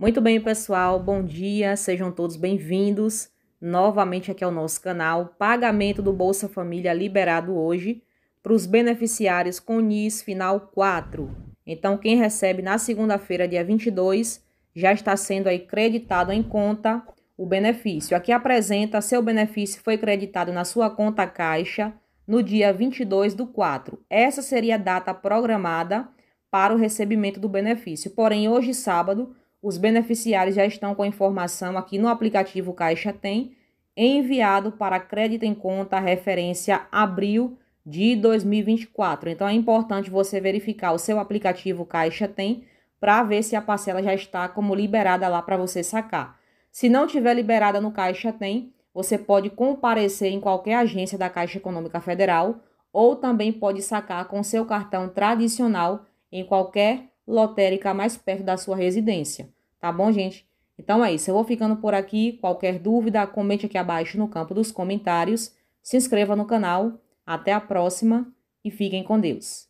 Muito bem, pessoal, bom dia, sejam todos bem-vindos novamente aqui ao nosso canal. Pagamento do Bolsa Família liberado hoje para os beneficiários com NIS Final 4. Então, quem recebe na segunda-feira, dia 22, já está sendo aí creditado em conta o benefício. Aqui apresenta seu benefício foi creditado na sua conta Caixa no dia 22 do 4. Essa seria a data programada para o recebimento do benefício. Porém, hoje, sábado, os beneficiários já estão com a informação aqui no aplicativo Caixa Tem, enviado para crédito em conta referência abril de 2024. Então é importante você verificar o seu aplicativo Caixa Tem para ver se a parcela já está como liberada lá para você sacar. Se não tiver liberada no Caixa Tem, você pode comparecer em qualquer agência da Caixa Econômica Federal ou também pode sacar com seu cartão tradicional em qualquer lotérica mais perto da sua residência. Tá bom, gente? Então é isso. Eu vou ficando por aqui. Qualquer dúvida, comente aqui abaixo no campo dos comentários. Se inscreva no canal. Até a próxima e fiquem com Deus.